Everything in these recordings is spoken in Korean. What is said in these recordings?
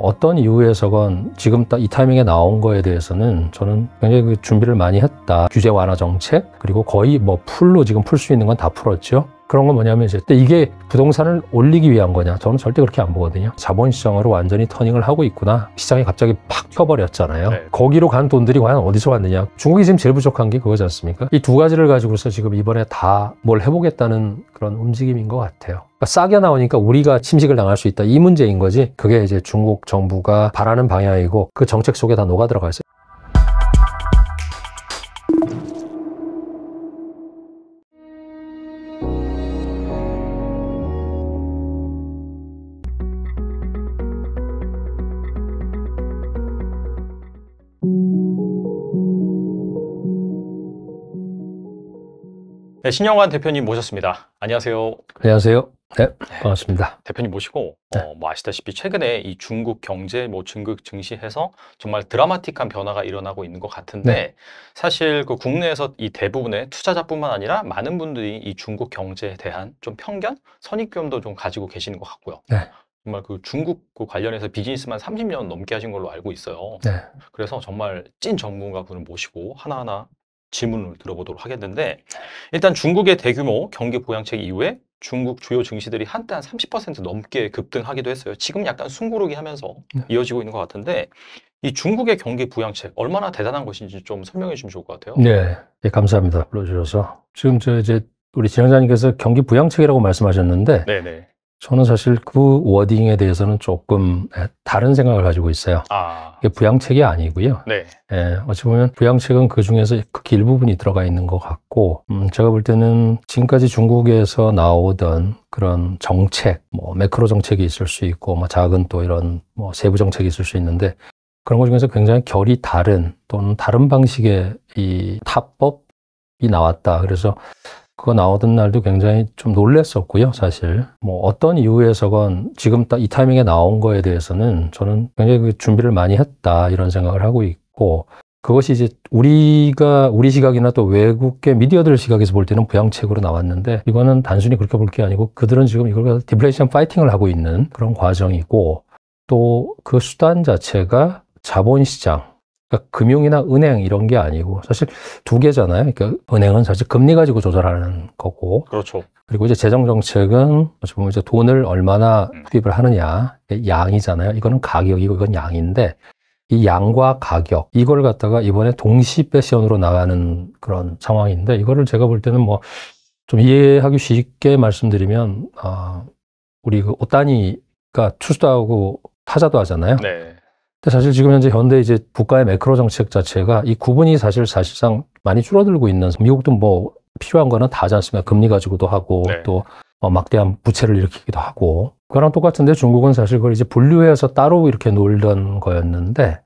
뭐 어떤 이유에서건 지금 딱 이 타이밍에 나온 거에 대해서는 저는 굉장히 그 준비를 많이 했다. 규제 완화 정책 그리고 거의 뭐 풀로 지금 풀 수 있는 건 다 풀었죠. 그런 건 뭐냐면 이제 이게 부동산을 올리기 위한 거냐 저는 절대 그렇게 안 보거든요 자본시장으로 완전히 터닝을 하고 있구나 시장이 갑자기 팍켜버렸잖아요 네. 거기로 간 돈들이 과연 어디서 왔느냐 중국이 지금 제일 부족한 게 그거지 않습니까 이 두 가지를 가지고서 지금 이번에 다 뭘 해보겠다는 그런 움직임인 것 같아요 싸게 그러니까 나오니까 우리가 침식을 당할 수 있다 이 문제인 거지 그게 이제 중국 정부가 바라는 방향이고 그 정책 속에 다 녹아 들어가 있어요 신영환 대표님 모셨습니다. 안녕하세요. 안녕하세요. 네, 반갑습니다. 네, 대표님 모시고 네. 어, 뭐 아시다시피 최근에 이 중국 경제 뭐 증극 증시해서 정말 드라마틱한 변화가 일어나고 있는 것 같은데 네. 사실 그 국내에서 이 대부분의 투자자뿐만 아니라 많은 분들이 이 중국 경제에 대한 좀 편견, 선입견도 좀 가지고 계시는 것 같고요. 네. 정말 그 중국 그 관련해서 비즈니스만 30년 넘게 하신 걸로 알고 있어요. 네. 그래서 정말 찐 전문가분을 모시고 하나하나 질문을 들어보도록 하겠는데 일단 중국의 대규모 경기 보양책 이후에 중국 주요 증시들이 한때 한 30% 넘게 급등하기도 했어요. 지금 약간 숭구르기 하면서 네. 이어지고 있는 것 같은데 이 중국의 경기 부양책 얼마나 대단한 것인지 좀 설명해 주면 시 좋을 것 같아요. 네, 네 감사합니다 불러주셔서 지금 저 이제 우리 진행자님께서 경기 부양책이라고 말씀하셨는데 네네. 저는 사실 그 워딩에 대해서는 조금 예, 다른 생각을 가지고 있어요. 아. 이게 부양책이 아니고요. 네. 예, 어찌 보면 부양책은 그 중에서 극히 그 일부분이 들어가 있는 것 같고, 음, 제가 볼 때는 지금까지 중국에서 나오던 그런 정책, 뭐 매크로 정책이 있을 수 있고, 뭐 작은 또 이런 뭐 세부 정책이 있을 수 있는데 그런 것 중에서 굉장히 결이 다른 또는 다른 방식의 이 타법이 나왔다. 그래서 그거 나오던 날도 굉장히 좀 놀랬었고요, 사실. 뭐 어떤 이유에서건 지금 딱 이 타이밍에 나온 거에 대해서는 저는 굉장히 그 준비를 많이 했다 이런 생각을 하고 있고 그것이 이제 우리가 우리 시각이나 또 외국계 미디어들 시각에서 볼 때는 부양책으로 나왔는데 이거는 단순히 그렇게 볼 게 아니고 그들은 지금 이걸 디플레이션 파이팅을 하고 있는 그런 과정이고 또 그 수단 자체가 자본시장 그러니까 금융이나 은행 이런 게 아니고 사실 두 개잖아요. 그러니까 은행은 사실 금리 가지고 조절하는 거고. 그렇죠. 그리고 이제 재정 정책은 어찌 보면 이제 돈을 얼마나 음. 투입을 하느냐 양이잖아요. 이거는 가격이고 이건 양인데 이 양과 가격 이걸 갖다가 이번에 동시 패션으로 나가는 그런 상황인데 이거를 제가 볼 때는 뭐 좀 이해하기 쉽게 말씀드리면 아 우리 그오다니가 투수도 하고 타자도 하잖아요. 네. 사실 지금 현재 현대 이제 국가의 매크로 정책 자체가 이 구분이 사실 사실상 많이 줄어들고 있는 미국도 뭐 필요한 거는 다 하지 않습니까? 금리 가지고도 하고 네. 또 어, 막대한 부채를 일으키기도 하고 그거랑 똑같은데 중국은 사실 그걸 이제 분류해서 따로 이렇게 놀던 거였는데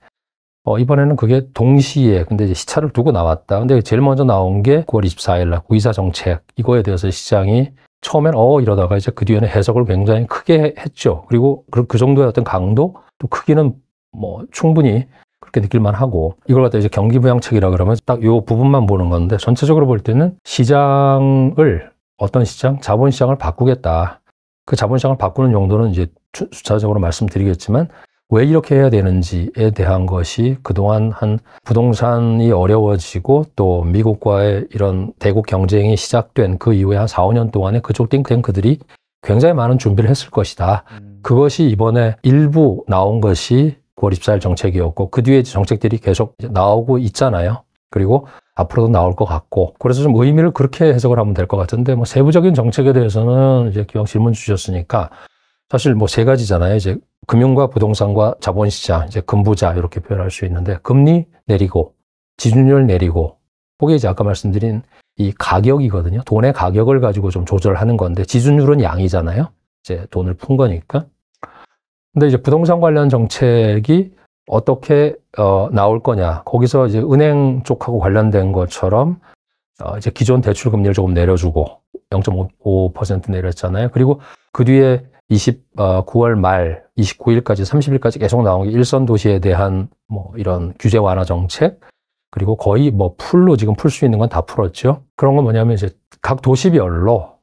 어, 이번에는 그게 동시에 근데 이제 시차를 두고 나왔다. 근데 제일 먼저 나온 게 9월 24일 날 구이사 정책 이거에 대해서 시장이 처음엔 어 이러다가 이제 그 뒤에는 해석을 굉장히 크게 했죠. 그리고 그, 그 정도의 어떤 강도 또 크기는 뭐 충분히 그렇게 느낄만 하고 이걸 갖다 이제 경기 부양책이라 그러면 딱 요 부분만 보는 건데 전체적으로 볼 때는 시장을 어떤 시장 자본 시장을 바꾸겠다 그 자본 시장을 바꾸는 용도는 이제 주차적으로 말씀드리겠지만 왜 이렇게 해야 되는지에 대한 것이 그동안 한 부동산이 어려워지고 또 미국과의 이런 대국 경쟁이 시작된 그 이후에 한 4, 5년 동안에 그쪽 띵탱크들이 굉장히 많은 준비를 했을 것이다. 음. 그것이 이번에 일부 나온 것이 9월 24일 정책이었고 그 뒤에 정책들이 계속 나오고 있잖아요. 그리고 앞으로도 나올 것 같고 그래서 좀 의미를 그렇게 해석을 하면 될 것 같은데 뭐 세부적인 정책에 대해서는 이제 기왕 질문 주셨으니까 사실 뭐 세 가지잖아요. 이제 금융과 부동산과 자본시장 이제 금부자 이렇게 표현할 수 있는데 금리 내리고 지준율 내리고 그게 이제 아까 말씀드린 이 가격이거든요. 돈의 가격을 가지고 좀 조절하는 건데 지준율은 양이잖아요. 이제 돈을 푼 거니까 근데 이제 부동산 관련 정책이 어떻게 어, 나올 거냐. 거기서 이제 은행 쪽하고 관련된 것처럼 어, 이제 기존 대출 금리를 조금 내려주고 0.5% 내렸잖아요. 그리고 그 뒤에 20, 어, 9월 말 29일까지 30일까지 계속 나온 게 일선 도시에 대한 뭐 이런 규제 완화 정책 그리고 거의 뭐 풀로 지금 풀 수 있는 건 다 풀었죠. 그런 건 뭐냐면 이제 각 도시별로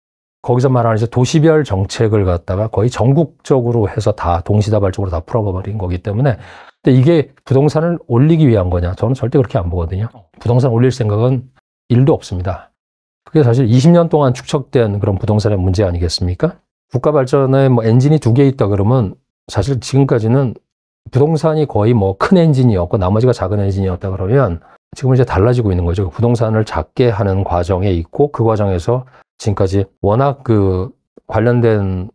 거기서 말하는 이제 도시별 정책을 갖다가 거의 전국적으로 해서 다 동시다발적으로 다 풀어버린 거기 때문에 근데 이게 부동산을 올리기 위한 거냐? 저는 절대 그렇게 안 보거든요. 부동산 올릴 생각은 일도 없습니다. 그게 사실 20년 동안 축적된 그런 부동산의 문제 아니겠습니까? 국가 발전에 뭐 엔진이 두 개 있다 그러면 사실 지금까지는 부동산이 거의 뭐 큰 엔진이었고 나머지가 작은 엔진이었다 그러면 지금 은 이제 달라지고 있는 거죠. 부동산을 작게 하는 과정에 있고 그 과정에서 지금까지 워낙 그 관련된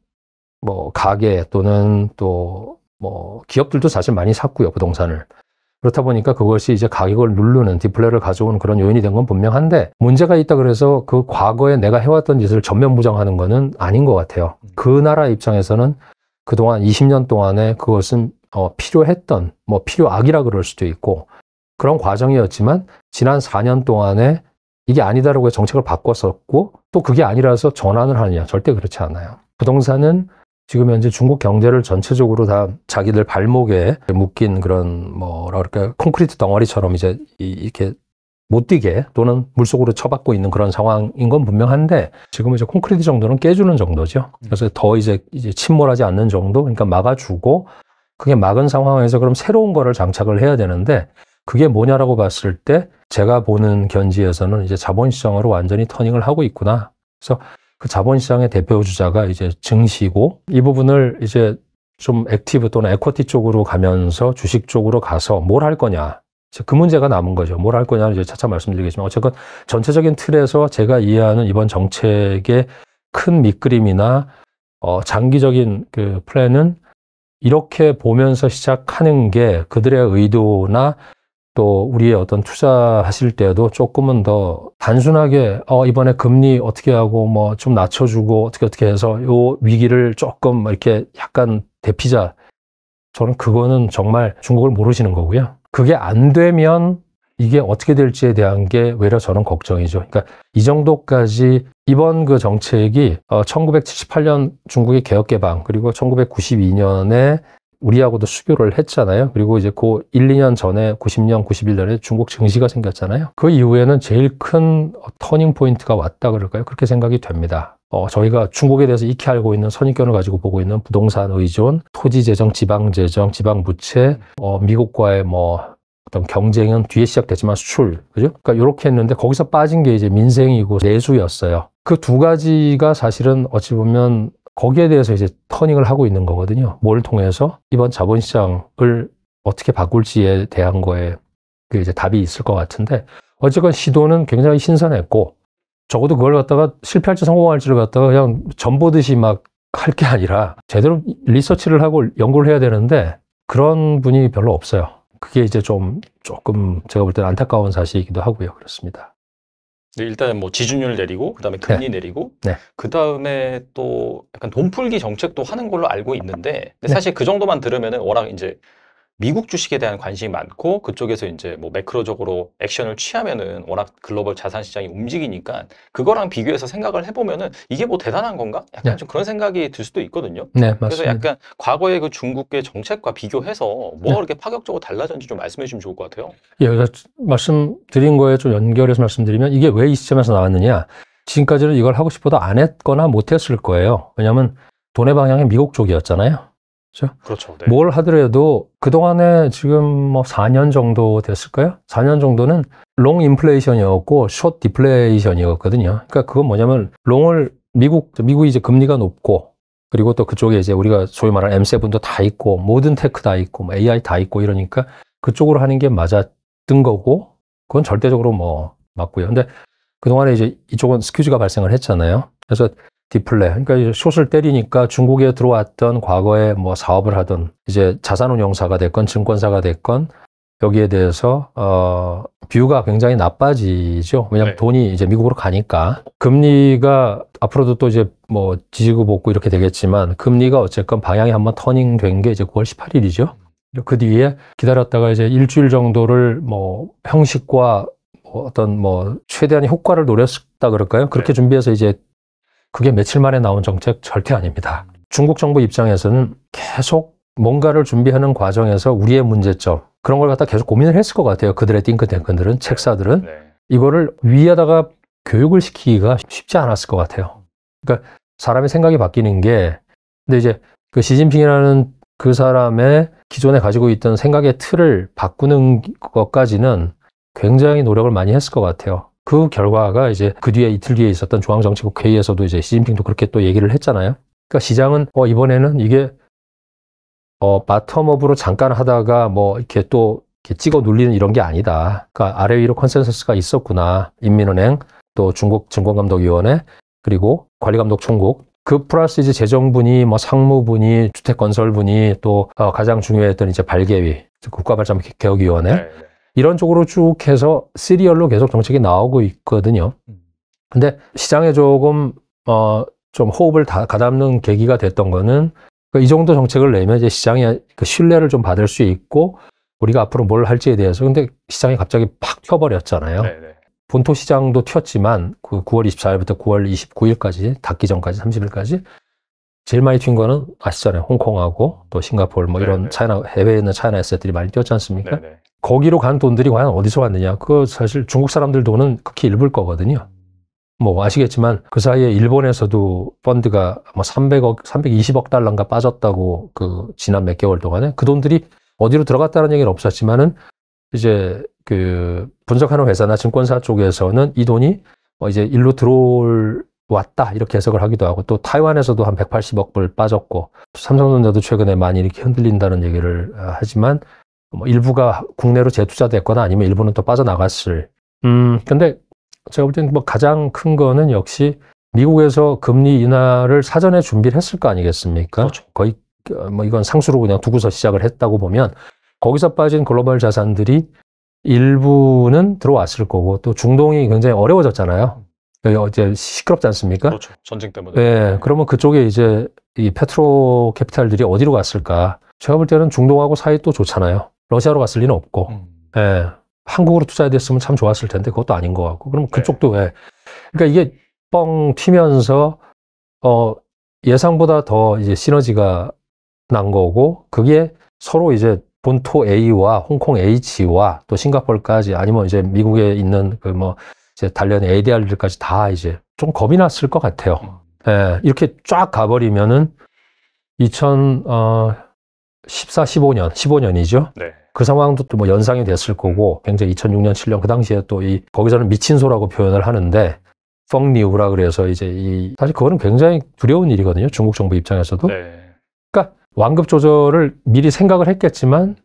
뭐 가게 또는 또 뭐 기업들도 사실 많이 샀고요 부동산을 그 그렇다 보니까 그것이 이제 가격을 누르는 디플레를 가져오는 그런 요인이 된 건 분명한데 문제가 있다 그래서 그 과거에 내가 해왔던 짓을 전면 무장하는 거는 아닌 것 같아요 음. 그 나라 입장에서는 그동안 20년 동안에 그것은 어, 필요했던 뭐 필요악이라 그럴 수도 있고 그런 과정이었지만 지난 4년 동안에 이게 아니다라고 해서 정책을 바꿨었고 또 그게 아니라서 전환을 하느냐 절대 그렇지 않아요. 부동산은 지금 현재 중국 경제를 전체적으로 다 자기들 발목에 묶인 그런 뭐랄까 콘크리트 덩어리처럼 이제 이렇게 못 뛰게 또는 물속으로 처박고 있는 그런 상황인 건 분명한데 지금 이제 콘크리트 정도는 깨주는 정도죠. 그래서 더 이제 이제 침몰하지 않는 정도 그러니까 막아주고 그게 막은 상황에서 그럼 새로운 거를 장착을 해야 되는데 그게 뭐냐라고 봤을 때 제가 보는 견지에서는 이제 자본시장으로 완전히 터닝을 하고 있구나. 그래서 그 자본시장의 대표 주자가 이제 증시고 이 부분을 이제 좀 액티브 또는 에쿼티 쪽으로 가면서 주식 쪽으로 가서 뭘 할 거냐. 그 문제가 남은 거죠. 뭘 할 거냐는 이제 차차 말씀드리겠지만 어쨌건 전체적인 틀에서 제가 이해하는 이번 정책의 큰 밑그림이나 어, 장기적인 그 플랜은 이렇게 보면서 시작하는 게 그들의 의도나 또 우리의 어떤 투자하실 때도 조금은 더 단순하게 어 이번에 금리 어떻게 하고 뭐 좀 낮춰주고 어떻게 어떻게 해서 요 위기를 조금 이렇게 약간 대피자 저는 그거는 정말 중국을 모르시는 거고요. 그게 안 되면 이게 어떻게 될지에 대한 게 외려 저는 걱정이죠. 그러니까 이 정도까지 이번 그 정책이 1978년 어, 중국의 개혁개방 그리고 1992년에 우리하고도 수교를 했잖아요. 그리고 이제 그 1, 2년 전에 90년, 91년에 중국 증시가 생겼잖아요. 그 이후에는 제일 큰 터닝 포인트가 왔다 그럴까요? 그렇게 생각이 됩니다. 어, 저희가 중국에 대해서 익히 알고 있는 선입견을 가지고 보고 있는 부동산 의존, 토지 재정, 지방 재정, 지방 부채, 어, 미국과의 뭐 어떤 경쟁은 뒤에 시작되지만 수출, 그죠? 그러니까 이렇게 했는데 거기서 빠진 게 이제 민생이고 내수였어요. 그 두 가지가 사실은 어찌 보면 거기에 대해서 이제 터닝을 하고 있는 거거든요. 뭘 통해서 이번 자본시장을 어떻게 바꿀지에 대한 거에 그 이제 답이 있을 것 같은데 어쨌건 시도는 굉장히 신선했고 적어도 그걸 갖다가 실패할지 성공할지를 갖다가 그냥 전보듯이 막 할 게 아니라 제대로 리서치를 하고 연구를 해야 되는데 그런 분이 별로 없어요. 그게 이제 좀 조금 제가 볼 때는 안타까운 사실이기도 하고요. 그렇습니다. 네, 일단 뭐 지준율 내리고 그다음에 네. 금리 네. 내리고 네. 그다음에 또 약간 돈 풀기 정책도 하는 걸로 알고 있는데 네. 사실 그 정도만 들으면은 워낙 이제 미국 주식에 대한 관심이 많고 그쪽에서 이제 뭐 매크로적으로 액션을 취하면은 워낙 글로벌 자산 시장이 움직이니까 그거랑 비교해서 생각을 해보면은 이게 뭐 대단한 건가? 약간 네. 좀 그런 생각이 들 수도 있거든요. 네, 맞습니다. 그래서 약간 과거의 그중국계 정책과 비교해서 뭐가 그렇게 네. 파격적으로 달라졌는지 좀 말씀해 주시면 좋을 것 같아요. 예, 말씀드린 거에 좀 연결해서 말씀드리면 이게 왜 이 시점에서 나왔느냐? 지금까지는 이걸 하고 싶어도 안 했거나 못 했을 거예요. 왜냐하면 돈의 방향이 미국 쪽이었잖아요. 그렇죠? 그렇죠. 네. 뭘 하더라도 그동안에 지금 뭐 4년 정도 됐을까요? 4년 정도는 롱 인플레이션이었고 숏 디플레이션이었거든요. 그러니까 그건 뭐냐면 롱을 미국 미국이 이제 금리가 높고 그리고 또 그쪽에 이제 우리가 소위 말하는 M7도 다 있고 모든 테크 다 있고 뭐 AI 다 있고 이러니까 그쪽으로 하는 게 맞았던 거고 그건 절대적으로 뭐 맞고요. 근데 그동안에 이제 이쪽은 스큐즈가 발생을 했잖아요. 그래서 디플레 그러니까 숏을 때리니까 중국에 들어왔던 과거에 뭐 사업을 하던 이제 자산운용사가 됐건 증권사가 됐건 여기에 대해서 어 뷰가 굉장히 나빠지죠. 왜냐하면 네. 돈이 이제 미국으로 가니까 금리가 앞으로도 또 이제 뭐 지지고 볶고 이렇게 되겠지만 금리가 어쨌건 방향이 한번 터닝 된 게 이제 9월 18일이죠. 그 뒤에 기다렸다가 이제 일주일 정도를 뭐 형식과 뭐 어떤 뭐 최대한 효과를 노렸다 그럴까요? 그렇게 네. 준비해서 이제 그게 며칠 만에 나온 정책 절대 아닙니다. 중국 정부 입장에서는 계속 뭔가를 준비하는 과정에서 우리의 문제점 그런 걸 갖다 계속 고민을 했을 것 같아요. 그들의 띵크탱크들은 책사들은 네. 이거를 위에다가 교육을 시키기가 쉽지 않았을 것 같아요. 그러니까 사람의 생각이 바뀌는 게 근데 이제 그 시진핑이라는 그 사람의 기존에 가지고 있던 생각의 틀을 바꾸는 것까지는 굉장히 노력을 많이 했을 것 같아요. 그 결과가 이제 그 뒤에 이틀 뒤에 있었던 중앙정치국 회의에서도 이제 시진핑도 그렇게 또 얘기를 했잖아요. 그러니까 시장은 어 이번에는 이게 어 바텀업으로 잠깐 하다가 뭐 이렇게 또 이렇게 찍어 눌리는 이런 게 아니다. 그러니까 아래 위로 컨센서스가 있었구나. 인민은행 또 중국 증권감독위원회 그리고 관리감독총국 그 플러스 이제 재정분이 뭐 상무분이 주택건설분이 또어 가장 중요했던 이제 발개위 국가발전개혁위원회 네. 네. 이런 쪽으로 쭉 해서 시리얼로 계속 정책이 나오고 있거든요. 음. 근데 시장에 조금 어 좀 호흡을 다 가담는 계기가 됐던 거는 그 이 정도 정책을 내면 이제 시장의 그 신뢰를 좀 받을 수 있고 우리가 앞으로 뭘 할지에 대해서 근데 시장이 갑자기 팍 튀어버렸잖아요. 네네. 네. 본토 시장도 튀었지만 그 9월 24일부터 9월 29일까지 닫기 전까지 30일까지 제일 많이 튄 거는 아시잖아요. 홍콩하고 또 싱가포르 뭐 네네. 이런 네. 차이나 해외에 있는 차이나 에셋들이 많이 뛰었지 않습니까? 네네. 네. 거기로 간 돈들이 과연 어디서 왔느냐. 그거 사실 중국 사람들 돈은 극히 일부일 거거든요. 뭐 아시겠지만 그 사이에 일본에서도 펀드가 뭐 300억, 320억 달러인가 빠졌다고 그 지난 몇 개월 동안에 그 돈들이 어디로 들어갔다는 얘기는 없었지만은 이제 그 분석하는 회사나 증권사 쪽에서는 이 돈이 뭐 이제 일로 들어올 왔다 이렇게 해석을 하기도 하고 또 타이완에서도 한 180억 불 빠졌고 삼성전자도 최근에 많이 이렇게 흔들린다는 얘기를 아, 하지만 뭐 일부가 국내로 재투자됐거나 아니면 일부는 또 빠져나갔을. 음, 근데 제가 볼 때는 뭐 가장 큰 거는 역시 미국에서 금리 인하를 사전에 준비를 했을 거 아니겠습니까? 그렇죠. 거의 어, 뭐 이건 상수로 그냥 두고서 시작을 했다고 보면 거기서 빠진 글로벌 자산들이 일부는 들어왔을 거고 또 중동이 굉장히 어려워졌잖아요. 그 어제 시끄럽지 않습니까? 그렇죠. 전쟁 때문에. 네. 그러면 그쪽에 이제 이 페트로 캐피탈들이 어디로 갔을까? 제가 볼 때는 중동하고 사이 또 좋잖아요. 러시아로 갔을 리는 없고 음. 예. 한국으로 투자됐으면 참 좋았을 텐데 그것도 아닌 것 같고 그럼 네. 그쪽도 네. 예. 그러니까 이게 뻥 튀면서 어 예상보다 더 이제 시너지가 난 거고 그게 서로 이제 본토 A와 홍콩 H와 또 싱가폴까지 아니면 이제 미국에 있는 그 뭐 이제 단련 ADR들까지 다 이제 좀 겁이 났을 것 같아요. 음. 예, 이렇게 쫙 가버리면은 2000, 어, 14, 15년, 15년이죠. 네. 그 상황도 또 뭐 연상이 됐을 거고 굉장히 2006년, 7년 그 당시에 또 이 거기서는 미친 소라고 표현을 하는데 펑리우라 그래서 이제 이 사실 그거는 굉장히 두려운 일이거든요. 중국 정부 입장에서도. 네. 그러니까 완급 조절을 미리 생각을 했겠지만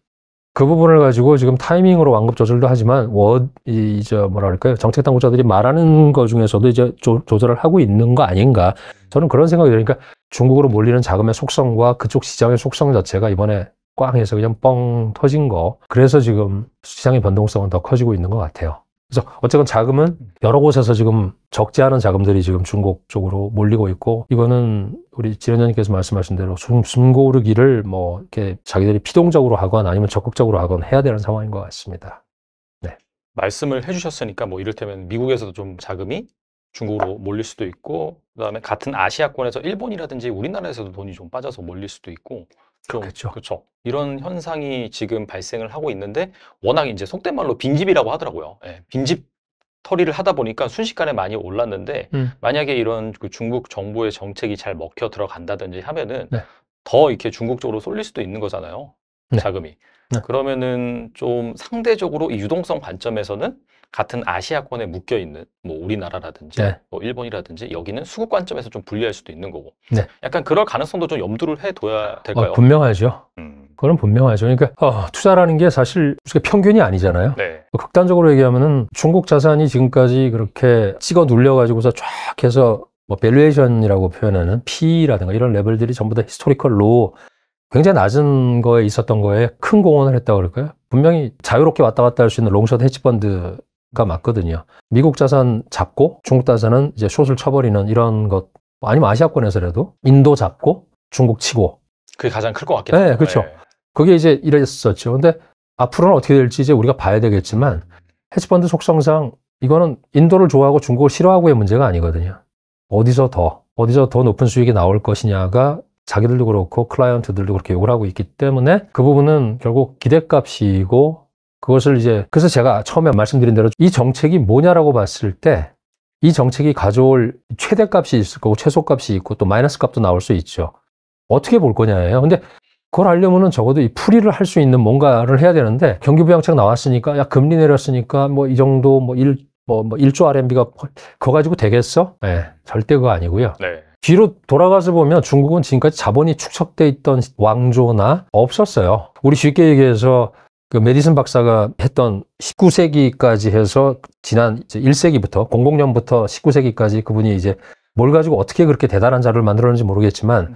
그 부분을 가지고 지금 타이밍으로 완급 조절도 하지만 워 이제 뭐랄까요 정책 당국자들이 말하는 것 중에서도 이제 조, 조절을 하고 있는 거 아닌가 저는 그런 생각이 드니까 그러니까 중국으로 몰리는 자금의 속성과 그쪽 시장의 속성 자체가 이번에 꽝 해서 그냥 뻥 터진 거 그래서 지금 시장의 변동성은 더 커지고 있는 것 같아요. 그래서 어쨌건 자금은 여러 곳에서 지금 적지 않은 자금들이 지금 중국 쪽으로 몰리고 있고 이거는 우리 지련장님께서 말씀하신 대로 숨고르기를 뭐 이렇게 자기들이 피동적으로 하건 아니면 적극적으로 하건 해야 되는 상황인 것 같습니다. 네. 말씀을 해주셨으니까 뭐 이를테면 미국에서도 좀 자금이 중국으로 몰릴 수도 있고 그다음에 같은 아시아권에서 일본이라든지 우리나라에서도 돈이 좀 빠져서 몰릴 수도 있고 그렇죠. 그렇죠. 이런 현상이 지금 발생을 하고 있는데 워낙 이제 속된 말로 빈집이라고 하더라고요. 예, 빈집 털이를 하다 보니까 순식간에 많이 올랐는데 음. 만약에 이런 그 중국 정부의 정책이 잘 먹혀 들어간다든지 하면은 네. 더 이렇게 중국 쪽으로 쏠릴 수도 있는 거잖아요. 네. 자금이. 네. 그러면은 좀 상대적으로 이 유동성 관점에서는 같은 아시아권에 묶여 있는 뭐 우리나라라든지 네. 뭐 일본이라든지 여기는 수급 관점에서 좀 불리할 수도 있는 거고 네. 약간 그럴 가능성도 좀 염두를 해둬야 될까요? 어, 분명하죠. 음. 그건 분명하죠. 그러니까 어, 투자라는 게 사실 평균이 아니잖아요. 네. 뭐 극단적으로 얘기하면 중국 자산이 지금까지 그렇게 찍어 눌려가지고서 쫙 해서 뭐 밸류에이션이라고 표현하는 P라든가 이런 레벨들이 전부 다 히스토리컬 로 굉장히 낮은 거에 있었던 거에 큰 공헌을 했다고 그럴까요? 분명히 자유롭게 왔다 갔다 할 수 있는 롱숏 헤지펀드 가 맞거든요. 미국 자산 잡고 중국 자산은 이제 숏을 쳐버리는 이런 것 아니면 아시아권에서라도 인도 잡고 중국 치고 그게 가장 클 것 같긴 네, 해요. 네, 그렇죠. 네. 그게 이제 이랬었죠. 근데 앞으로는 어떻게 될지 이제 우리가 봐야 되겠지만 헤지펀드 속성상 이거는 인도를 좋아하고 중국을 싫어하고의 문제가 아니거든요. 어디서 더 어디서 더 높은 수익이 나올 것이냐가 자기들도 그렇고 클라이언트들도 그렇게 욕을 하고 있기 때문에 그 부분은 결국 기대값이고 그것을 이제 그래서 제가 처음에 말씀드린 대로 이 정책이 뭐냐라고 봤을 때 이 정책이 가져올 최대값이 있을 거고 최소값이 있고 또 마이너스 값도 나올 수 있죠. 어떻게 볼 거냐예요. 근데 그걸 알려면은 적어도 이 풀이를 할 수 있는 뭔가를 해야 되는데 경기부양책 나왔으니까 야 금리 내렸으니까 뭐 이 정도 뭐 일뭐 뭐, 뭐 1조 RMB가 그거 가지고 되겠어? 예. 네, 절대 그거 아니고요. 네. 뒤로 돌아가서 보면 중국은 지금까지 자본이 축적돼 있던 왕조나 없었어요. 우리 쉽게 얘기해서 그 메디슨 박사가 했던 19세기까지 해서 지난 1세기부터 00년부터 19세기까지 그분이 이제 뭘 가지고 어떻게 그렇게 대단한 자를 만들었는지 모르겠지만 음.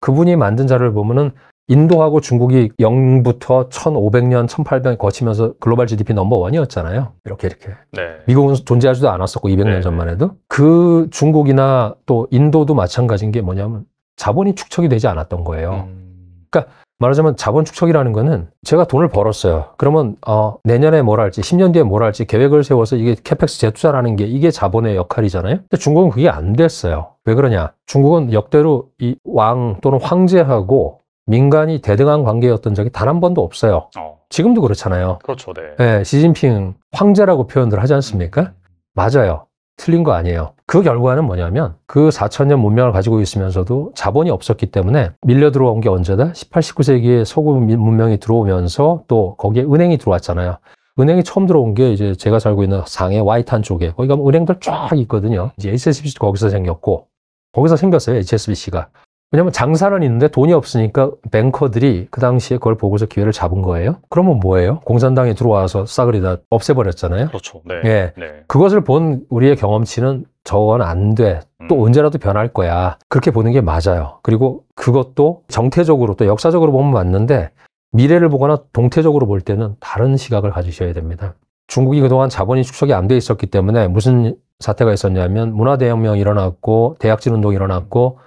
그분이 만든 자를 보면은 인도하고 중국이 0부터 1500년, 1800년 거치면서 글로벌 GDP 넘버원이었잖아요. 이렇게 이렇게. 네. 미국은 존재하지도 않았었고 200년 네. 전만 해도. 그 중국이나 또 인도도 마찬가지인 게 뭐냐면 자본이 축적이 되지 않았던 거예요. 음. 그러니까 말하자면 자본 축적이라는 거는 제가 돈을 벌었어요. 그러면 어, 내년에 뭘 할지, 10년 뒤에 뭘 할지 계획을 세워서 이게 캐펙스 재투자라는 게 이게 자본의 역할이잖아요. 근데 중국은 그게 안 됐어요. 왜 그러냐? 중국은 역대로 이 왕 또는 황제하고 민간이 대등한 관계였던 적이 단 한 번도 없어요. 어. 지금도 그렇잖아요. 그렇죠, 네. 네. 시진핑 황제라고 표현을 하지 않습니까? 음. 맞아요. 틀린 거 아니에요. 그 결과는 뭐냐면 그 4천년 문명을 가지고 있으면서도 자본이 없었기 때문에 밀려 들어온 게 언제다? 18, 19세기에 서구 문명이 들어오면서 또 거기에 은행이 들어왔잖아요. 은행이 처음 들어온 게 이제 제가 살고 있는 상해 와이탄 쪽에 거기 가면 은행들 쫙 있거든요. 이제 HSBC도 거기서 생겼고 거기서 생겼어요. HSBC가. 왜냐면 장사는 있는데 돈이 없으니까 뱅커들이 그 당시에 그걸 보고서 기회를 잡은 거예요. 그러면 뭐예요? 공산당이 들어와서 싸그리 다 없애버렸잖아요. 그렇죠. 네. 예. 네. 그것을 본 우리의 경험치는 저건 안 돼. 또 음. 언제라도 변할 거야. 그렇게 보는 게 맞아요. 그리고 그것도 정태적으로 또 역사적으로 보면 맞는데 미래를 보거나 동태적으로 볼 때는 다른 시각을 가지셔야 됩니다. 중국이 그동안 자본이 축적이 안 돼 있었기 때문에 무슨 사태가 있었냐면 문화대혁명이 일어났고 대학진 운동이 일어났고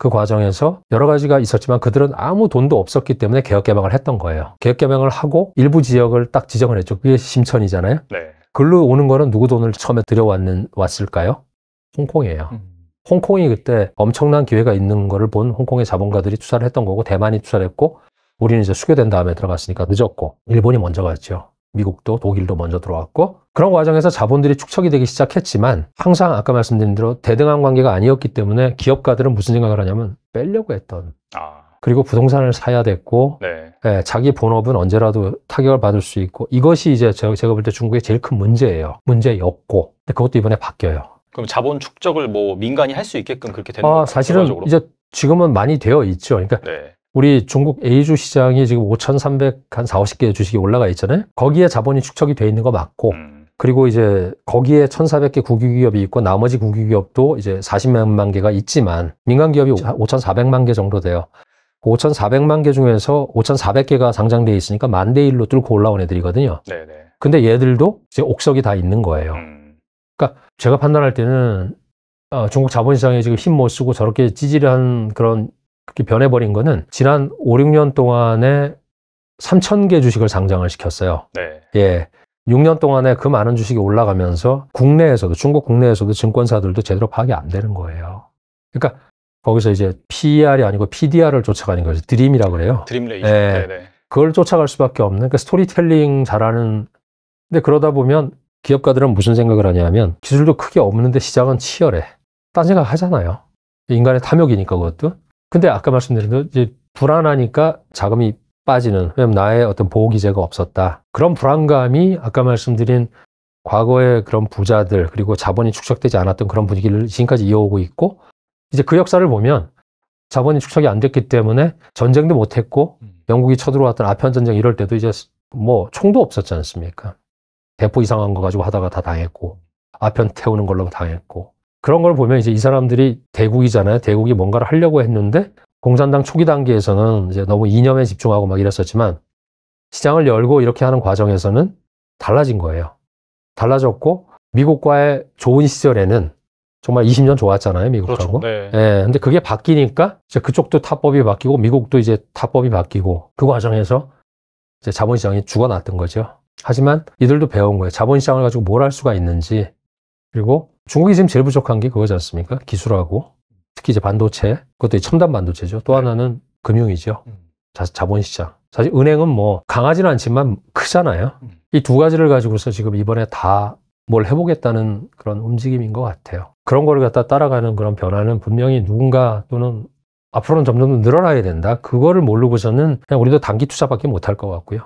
그 과정에서 여러 가지가 있었지만 그들은 아무 돈도 없었기 때문에 개혁 개방을 했던 거예요. 개혁 개방을 하고 일부 지역을 딱 지정을 했죠. 그게 심천이잖아요. 네. 글로 오는 거는 누구 돈을 처음에 들여왔는 왔을까요? 홍콩이에요. 음. 홍콩이 그때 엄청난 기회가 있는 거를 본 홍콩의 자본가들이 투자를 했던 거고 대만이 투자를 했고 우리는 이제 수교된 다음에 들어갔으니까 늦었고 일본이 먼저 갔죠. 미국도 독일도 먼저 들어왔고 그런 과정에서 자본들이 축적이 되기 시작했지만 항상 아까 말씀드린 대로 대등한 관계가 아니었기 때문에 기업가들은 무슨 생각을 하냐면 빼려고 했던 아. 그리고 부동산을 사야 됐고 네. 예, 자기 본업은 언제라도 타격을 받을 수 있고 이것이 이제 제가, 볼 때 중국의 제일 큰 문제예요 문제였고 그것도 이번에 바뀌어요 그럼 자본 축적을 뭐 민간이 할 수 있게끔 그렇게 되는 아, 거예요? 사실은 결과적으로? 이제 지금은 많이 되어 있죠 그러니까 네. 우리 중국 A주 시장이 지금 5,300한 4, 50개의 주식이 올라가 있잖아요. 거기에 자본이 축적이 돼 있는 거 맞고 음. 그리고 이제 거기에 1,400개 국유기업이 있고 나머지 국유기업도 이제 40만 개가 있지만 민간기업이 5,400만 개 정도 돼요. 5,400만 개 중에서 5,400개가 상장돼 있으니까 만대 일로 뚫고 올라온 애들이거든요. 네네. 근데 얘들도 이제 옥석이 다 있는 거예요. 음. 그러니까 제가 판단할 때는 어, 중국 자본시장에 지금 힘 못 쓰고 저렇게 찌질한 그런 그렇게 변해버린 거는 지난 5, 6년 동안에 3 0 0 0개 주식을 상장을 시켰어요. 네. 예. 6년 동안에 그 많은 주식이 올라가면서 국내에서도 중국 국내에서도 증권사들도 제대로 파악이 안 되는 거예요. 그러니까 거기서 이제 PER이 아니고 PDR을 쫓아가는 거죠. 드림이라고 그래요. 드림레이션. 예. 네네. 네. 그걸 쫓아갈 수밖에 없는 그러니까 스토리텔링 잘하는 근데 그러다 보면 기업가들은 무슨 생각을 하냐면 기술도 크게 없는데 시장은 치열해. 딴 생각 하잖아요. 인간의 탐욕이니까 그것도. 근데 아까 말씀드린 대로 이제 불안하니까 자금이 빠지는 왜냐면 나의 어떤 보호 기제가 없었다 그런 불안감이 아까 말씀드린 과거의 그런 부자들 그리고 자본이 축적되지 않았던 그런 분위기를 지금까지 이어오고 있고 이제 그 역사를 보면 자본이 축적이 안 됐기 때문에 전쟁도 못했고 음. 영국이 쳐들어왔던 아편 전쟁 이럴 때도 이제 뭐 총도 없었지 않습니까? 대포 이상한 거 가지고 하다가 다 당했고 아편 태우는 걸로 당했고 그런 걸 보면 이제 이 사람들이 대국이잖아요. 대국이 뭔가를 하려고 했는데 공산당 초기 단계에서는 이제 너무 이념에 집중하고 막 이랬었지만 시장을 열고 이렇게 하는 과정에서는 달라진 거예요. 달라졌고 미국과의 좋은 시절에는 정말 20년 좋았잖아요, 미국하고. 그렇죠, 네. 예, 근데 그게 바뀌니까 이제 그쪽도 타법이 바뀌고 미국도 이제 타법이 바뀌고 그 과정에서 이제 자본시장이 죽어났던 거죠. 하지만 이들도 배운 거예요. 자본시장을 가지고 뭘 할 수가 있는지 그리고 중국이 지금 제일 부족한 게 그거지 않습니까? 기술하고 특히 이제 반도체 그것도 첨단 반도체죠. 또 네. 하나는 금융이죠. 음. 자, 자본시장. 사실 은행은 뭐 강하지는 않지만 크잖아요. 음. 이두 가지를 가지고서 지금 이번에 다 뭘 해보겠다는 그런 움직임인 것 같아요. 그런 걸 갖다 따라가는 그런 변화는 분명히 누군가 또는 앞으로는 점점 늘어나야 된다. 그거를 모르고서는 그냥 우리도 단기 투자밖에 못할 것 같고요.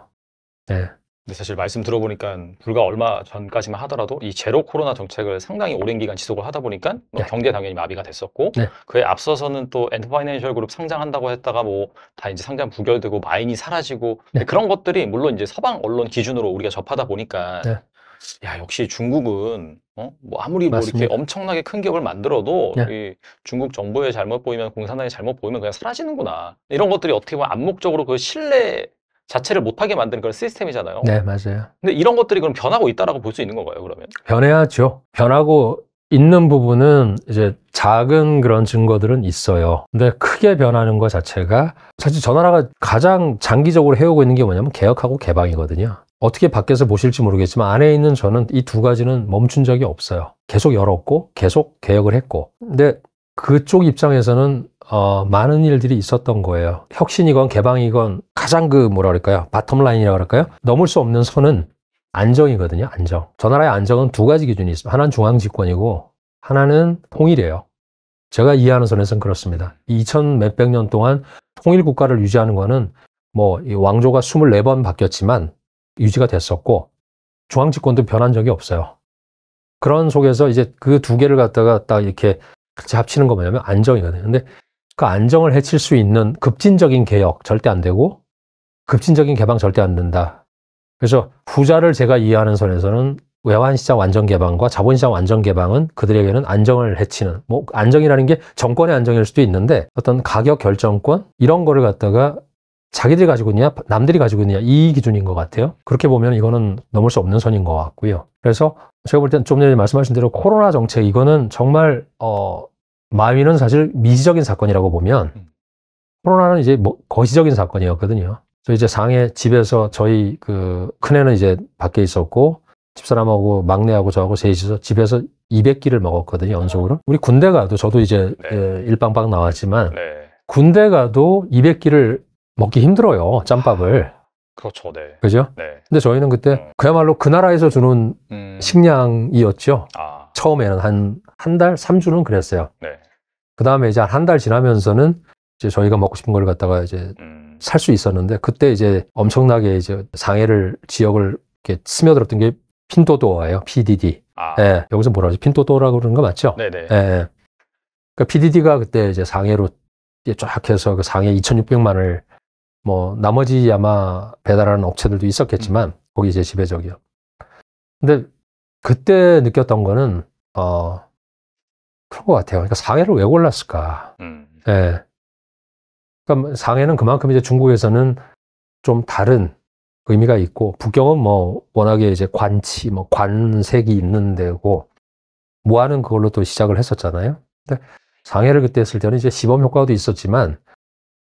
네. 근데 사실 말씀 들어보니까 불과 얼마 전까지만 하더라도 이 제로 코로나 정책을 상당히 오랜 기간 지속을 하다 보니까 뭐 네. 경제 당연히 마비가 됐었고 네. 그에 앞서서는 또 엔터파이낸셜 그룹 상장한다고 했다가 뭐 다 이제 상장 부결되고 마인이 사라지고 네. 그런 것들이 물론 이제 서방 언론 기준으로 우리가 접하다 보니까 네. 야 역시 중국은 어? 뭐 아무리 뭐 이렇게 엄청나게 큰 기업을 만들어도 네. 이 중국 정부의 잘못 보이면 공산당의 잘못 보이면 그냥 사라지는구나 이런 것들이 어떻게 보면 암묵적으로 그 신뢰 자체를 못하게 만드는 그런 시스템이잖아요. 네, 맞아요. 근데 이런 것들이 그럼 변하고 있다라고 볼 수 있는 건가요, 그러면? 변해야죠. 변하고 있는 부분은 이제 작은 그런 증거들은 있어요. 근데 크게 변하는 것 자체가 사실 저 나라가 가장 장기적으로 해오고 있는 게 뭐냐면 개혁하고 개방이거든요. 어떻게 밖에서 보실지 모르겠지만 안에 있는 저는 이 두 가지는 멈춘 적이 없어요. 계속 열었고 계속 개혁을 했고. 근데 그쪽 입장에서는 어, 많은 일들이 있었던 거예요. 혁신이건 개방이건 가장 그 뭐라 그럴까요? 바텀라인이라고 그럴까요? 넘을 수 없는 선은 안정이거든요. 안정. 저 나라의 안정은 두 가지 기준이 있어요 하나는 중앙집권이고 하나는 통일이에요. 제가 이해하는 선에서는 그렇습니다. 2000 몇백 년 동안 통일 국가를 유지하는 거는 뭐 왕조가 24번 바뀌었지만 유지가 됐었고 중앙집권도 변한 적이 없어요. 그런 속에서 이제 그 두 개를 갖다가 딱 이렇게 같이 합치는 거 뭐냐면 안정이거든요. 근데 그 안정을 해칠 수 있는 급진적인 개혁 절대 안 되고 급진적인 개방 절대 안 된다. 그래서 후자를 제가 이해하는 선에서는 외환시장 완전 개방과 자본시장 완전 개방은 그들에게는 안정을 해치는 뭐 안정이라는 게 정권의 안정일 수도 있는데 어떤 가격 결정권 이런 거를 갖다가 자기들이 가지고 있냐 남들이 가지고 있냐 이 기준인 것 같아요 그렇게 보면 이거는 넘을 수 없는 선인 것 같고요 그래서 제가 볼 때는 좀 전에 말씀하신 대로 코로나 정책 이거는 정말 어 마윈은 사실 미시적인 사건이라고 보면 음. 코로나는 이제 뭐 거시적인 사건이었거든요. 저 이제 상해 집에서 저희 그 큰애는 이제 밖에 있었고 집사람하고 막내하고 저하고 셋이서 집에서 200끼를 먹었거든요 연속으로. 우리 군대 가도 저도 이제 네. 예, 일방방 나왔지만 네. 군대 가도 200끼를 먹기 힘들어요 짬밥을. 아, 그렇죠, 네. 그죠? 네. 근데 저희는 그때 음. 그야말로 그 나라에서 주는 음. 식량이었죠. 아. 처음에는 한 한 달, 3주는 그랬어요. 네. 그 다음에 이제 한 달 지나면서는 이제 저희가 먹고 싶은 걸 갖다가 이제 음. 살수 있었는데 그때 이제 엄청나게 이제 상해를 지역을 이렇게 스며들었던 게 핀도도예요. 어 PDD. 아. 예, 여기서 뭐라 그러지? 핀도도라고 그러는 거 맞죠? 네네. 예. 예. 그러니까 PDD가 그때 이제 상해로 쫙 해서 그 상해 2,600만을 뭐 나머지 아마 배달하는 업체들도 있었겠지만 음. 거기 이제 지배적이요. 근데 그때 느꼈던 거는 어 그큰것 같아요. 그러니까 상해를 왜 골랐을까? 음. 예. 그러니까 상해는 그만큼 이제 중국에서는 좀 다른 의미가 있고 북경은 뭐 워낙에 이제 관치, 뭐 관색이 있는 데고 무한은 그걸로 또 시작을 했었잖아요. 근데 상해를 그때 했을 때는 이제 시범 효과도 있었지만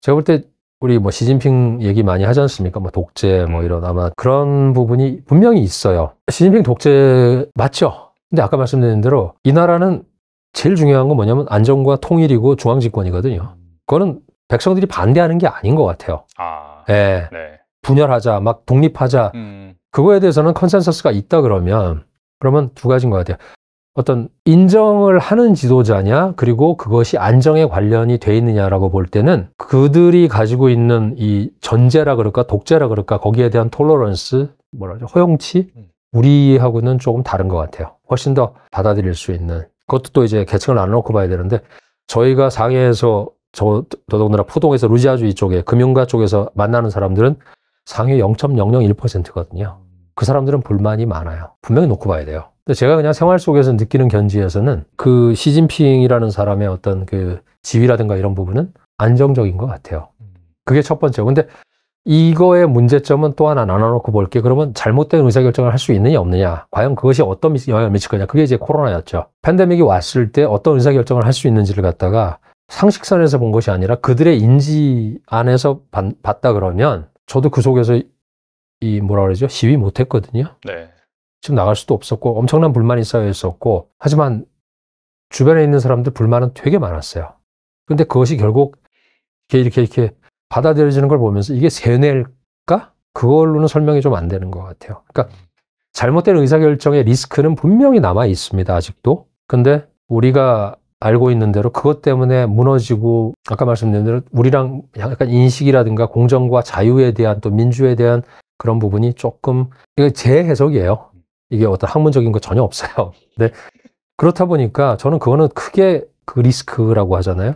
제가 볼 때 우리 뭐 시진핑 얘기 많이 하지 않습니까? 뭐 독재 뭐 음. 이런 아마 그런 부분이 분명히 있어요. 시진핑 독재 맞죠? 근데 아까 말씀드린 대로 이 나라는 제일 중요한 건 뭐냐면 안정과 통일이고 중앙집권이거든요. 그거는 백성들이 반대하는 게 아닌 것 같아요. 아, 예. 네. 분열하자, 막 독립하자. 음. 그거에 대해서는 컨센서스가 있다 그러면 그러면 두 가지인 것 같아요. 어떤 인정을 하는 지도자냐 그리고 그것이 안정에 관련이 돼 있느냐라고 볼 때는 그들이 가지고 있는 이 전제라 그럴까 독재라 그럴까 거기에 대한 톨러런스 뭐라죠 허용치 음. 우리하고는 조금 다른 것 같아요. 훨씬 더 받아들일 수 있는 그것도 또 이제 계층을 나눠놓고 봐야 되는데 저희가 상해에서 저 더더군다나 포동에서 루지아주이 쪽에 금융가 쪽에서 만나는 사람들은 상해 0.001%거든요. 그 사람들은 불만이 많아요. 분명히 놓고 봐야 돼요. 근데 제가 그냥 생활 속에서 느끼는 견지에서는 그 시진핑이라는 사람의 어떤 그 지위라든가 이런 부분은 안정적인 것 같아요. 그게 첫 번째고. 근데 이거의 문제점은 또 하나 나눠놓고 볼게 그러면 잘못된 의사결정을 할 수 있느냐 없느냐 과연 그것이 어떤 영향을 미칠 거냐 그게 이제 코로나였죠 팬데믹이 왔을 때 어떤 의사결정을 할 수 있는지를 갖다가 상식선에서 본 것이 아니라 그들의 인지 안에서 봤, 다 그러면 저도 그 속에서 이 뭐라 그러죠 시위 못했거든요 네. 지금 나갈 수도 없었고 엄청난 불만이 쌓여 있었고 하지만 주변에 있는 사람들 불만은 되게 많았어요 근데 그것이 결국 이렇게 이렇게 이렇게 받아들여지는 걸 보면서 이게 세뇌일까? 그걸로는 설명이 좀 안 되는 것 같아요. 그러니까 음. 잘못된 의사결정의 리스크는 분명히 남아 있습니다. 아직도. 근데 우리가 알고 있는 대로 그것 때문에 무너지고 아까 말씀드린 대로 우리랑 약간 인식이라든가 공정과 자유에 대한 또 민주에 대한 그런 부분이 조금 이게 제 해석이에요. 이게 어떤 학문적인 거 전혀 없어요. 근데 그렇다 보니까 저는 그거는 크게 그 리스크라고 하잖아요.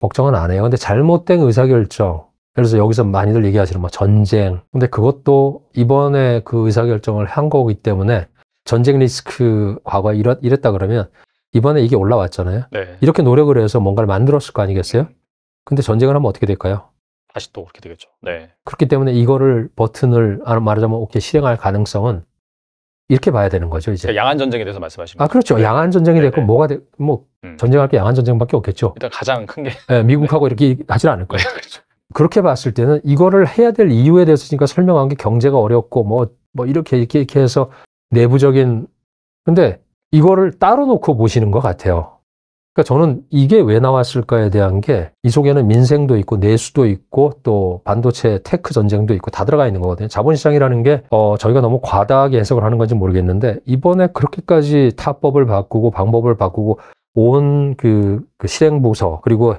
걱정은 안 해요. 근데 잘못된 의사결정, 그래서 여기서 많이들 얘기하시는 뭐 전쟁. 근데 그것도 이번에 그 의사결정을 한 거기 때문에 전쟁 리스크 과거에 이랬, 이랬다 그러면 이번에 이게 올라왔잖아요. 네. 이렇게 노력을 해서 뭔가를 만들었을 거 아니겠어요? 근데 전쟁을 하면 어떻게 될까요? 다시 또 그렇게 되겠죠. 네. 그렇기 때문에 이거를 버튼을 아, 말하자면 오케이 실행할 가능성은 이렇게 봐야 되는 거죠. 이제 그러니까 양안 전쟁에 대해서 말씀하시는. 아 그렇죠. 네. 양안 전쟁이 됐고 뭐가 되, 뭐 음. 전쟁할 게 양안 전쟁밖에 없겠죠. 일단 가장 큰 게. 네, 미국하고 이렇게 하진 않을 거예요. 네, 그렇죠. 그렇게 봤을 때는 이거를 해야 될 이유에 대해서 그러니까 설명한 게 경제가 어렵고 뭐뭐 뭐 이렇게 뭐 이렇게 이렇게 해서 내부적인 근데 이거를 따로 놓고 보시는 것 같아요. 그러니까 저는 이게 왜 나왔을까에 대한 게 이 속에는 민생도 있고 내수도 있고 또 반도체 테크 전쟁도 있고 다 들어가 있는 거거든요. 자본시장이라는 게 어, 저희가 너무 과다하게 해석을 하는 건지 모르겠는데 이번에 그렇게까지 타법을 바꾸고 방법을 바꾸고 온그 그 실행부서 그리고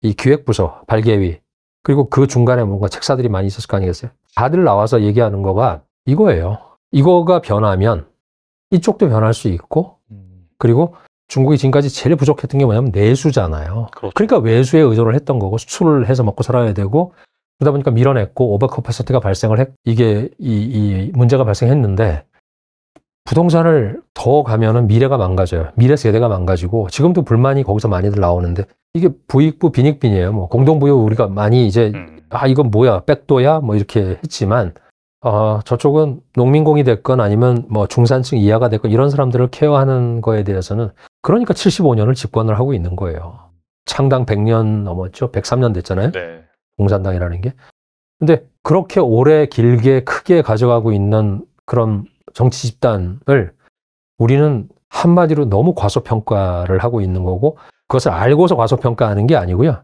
이 기획부서 발개위 그리고 그 중간에 뭔가 책사들이 많이 있었을 거 아니겠어요? 다들 나와서 얘기하는 거가 이거예요. 이거가 변하면 이쪽도 변할 수 있고 음. 그리고 중국이 지금까지 제일 부족했던 게 뭐냐면 내수잖아요. 그렇죠. 그러니까 외수에 의존을 했던 거고 수출을 해서 먹고 살아야 되고 그러다 보니까 밀어냈고 오버 커퍼시티가 발생을 했 이게 이, 이 문제가 발생했는데 부동산을 더 가면은 미래가 망가져요. 미래 세대가 망가지고 지금도 불만이 거기서 많이들 나오는데 이게 부익부 빈익빈이에요. 뭐공동부여 우리가 많이 이제 음. 아 이건 뭐야 백도야 뭐 이렇게 했지만 어, 저쪽은 농민공이 됐건 아니면 뭐 중산층 이하가 됐건 이런 사람들을 케어하는 거에 대해서는 그러니까 75년을 집권을 하고 있는 거예요. 창당 100년 넘었죠. 103년 됐잖아요. 네. 공산당이라는 게. 근데 그렇게 오래 길게 크게 가져가고 있는 그런 정치 집단을 우리는 한마디로 너무 과소평가를 하고 있는 거고 그것을 알고서 과소평가하는 게 아니고요.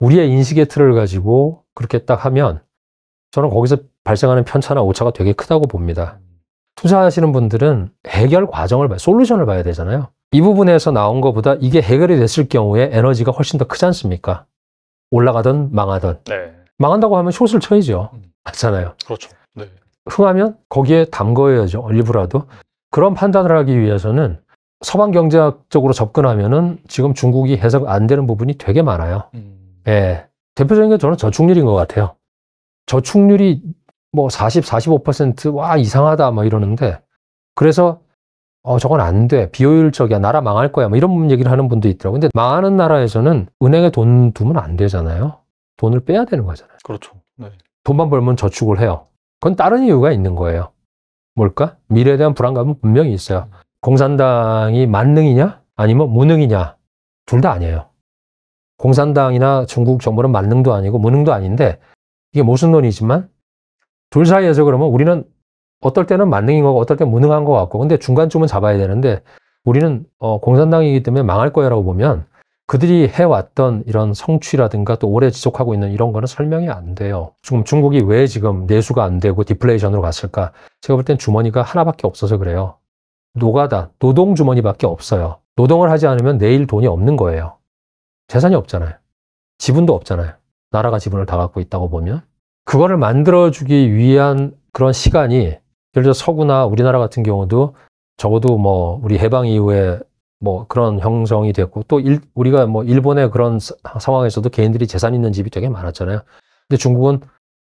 우리의 인식의 틀을 가지고 그렇게 딱 하면 저는 거기서 발생하는 편차나 오차가 되게 크다고 봅니다. 투자하시는 분들은 해결 과정을 봐야, 솔루션을 봐야 되잖아요. 이 부분에서 나온 것보다 이게 해결이 됐을 경우에 에너지가 훨씬 더 크지 않습니까? 올라가든 망하든. 네. 망한다고 하면 숏을 쳐야죠. 음. 맞잖아요. 그렇죠. 네. 흥하면 거기에 담궈야죠. 일부라도. 그런 판단을 하기 위해서는 서방 경제학적으로 접근하면은 지금 중국이 해석 안 되는 부분이 되게 많아요. 음. 예. 대표적인 게 저는 저축률인 것 같아요. 저축률이 뭐 40, 45%와 이상하다 막 이러는데 그래서 어, 저건 안 돼. 비효율적이야. 나라 망할 거야. 뭐 이런 얘기를 하는 분도 있더라고요. 근데 망하는 나라에서는 은행에 돈 두면 안 되잖아요. 돈을 빼야 되는 거잖아요. 그렇죠. 네. 돈만 벌면 저축을 해요. 그건 다른 이유가 있는 거예요. 뭘까? 미래에 대한 불안감은 분명히 있어요. 음. 공산당이 만능이냐? 아니면 무능이냐? 둘 다 아니에요. 공산당이나 중국 정부는 만능도 아니고 무능도 아닌데 이게 모순론이지만 둘 사이에서 그러면 우리는 어떨 때는 만능인 거고 어떨 때는 무능한 거 같고 근데 중간쯤은 잡아야 되는데 우리는 어, 공산당이기 때문에 망할 거야라고 보면 그들이 해왔던 이런 성취라든가 또 오래 지속하고 있는 이런 거는 설명이 안 돼요. 지금 중국이 왜 지금 내수가 안 되고 디플레이션으로 갔을까? 제가 볼 땐 주머니가 하나밖에 없어서 그래요. 노가다, 노동 주머니밖에 없어요. 노동을 하지 않으면 내일 돈이 없는 거예요. 재산이 없잖아요. 지분도 없잖아요. 나라가 지분을 다 갖고 있다고 보면. 그거를 만들어주기 위한 그런 시간이 예를 들어 서구나 우리나라 같은 경우도 적어도 뭐 우리 해방 이후에 뭐 그런 형성이 됐고 또 일, 우리가 뭐 일본의 그런 사, 상황에서도 개인들이 재산 있는 집이 되게 많았잖아요. 근데 중국은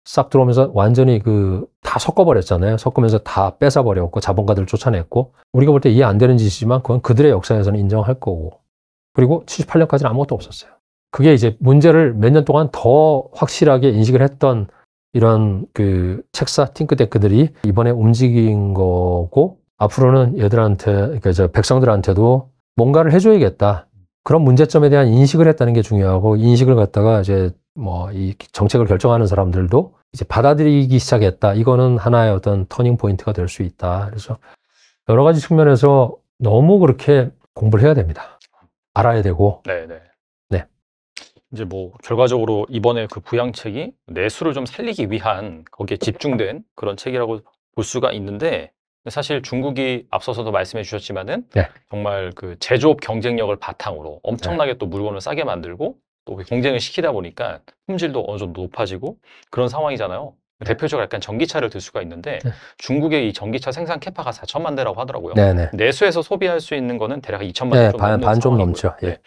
싹 들어오면서 완전히 그 다 섞어버렸잖아요. 섞으면서 다 뺏어버렸고 자본가들 쫓아냈고 우리가 볼 때 이해 안 되는 짓이지만 그건 그들의 역사에서는 인정할 거고 그리고 78년까지는 아무것도 없었어요. 그게 이제 문제를 몇 년 동안 더 확실하게 인식을 했던 이런 그 책사 팅크탱크들이 이번에 움직인 거고 앞으로는 얘들한테 그러니까 저 백성들한테도 뭔가를 해줘야겠다 그런 문제점에 대한 인식을 했다는 게 중요하고 인식을 갖다가 이제 뭐 이 정책을 결정하는 사람들도 이제 받아들이기 시작했다 이거는 하나의 어떤 터닝 포인트가 될 수 있다 그래서 여러 가지 측면에서 너무 그렇게 공부를 해야 됩니다 알아야 되고 네네. 네. 이제 뭐 결과적으로 이번에 그 부양책이 내수를 좀 살리기 위한 거기에 집중된 그런 책이라고 볼 수가 있는데 사실 중국이 앞서서도 말씀해 주셨지만은 네. 정말 그 제조업 경쟁력을 바탕으로 엄청나게 네. 또 물건을 싸게 만들고 또 그 경쟁을 시키다 보니까 품질도 어느 정도 높아지고 그런 상황이잖아요. 대표적으로 약간 전기차를 들 수가 있는데 네. 중국의 이 전기차 생산 캐파가 4천만 대라고 하더라고요. 네네. 내수에서 소비할 수 있는 거는 대략 2천만 대좀 넘는 반, 반좀 넘죠. 예. 네.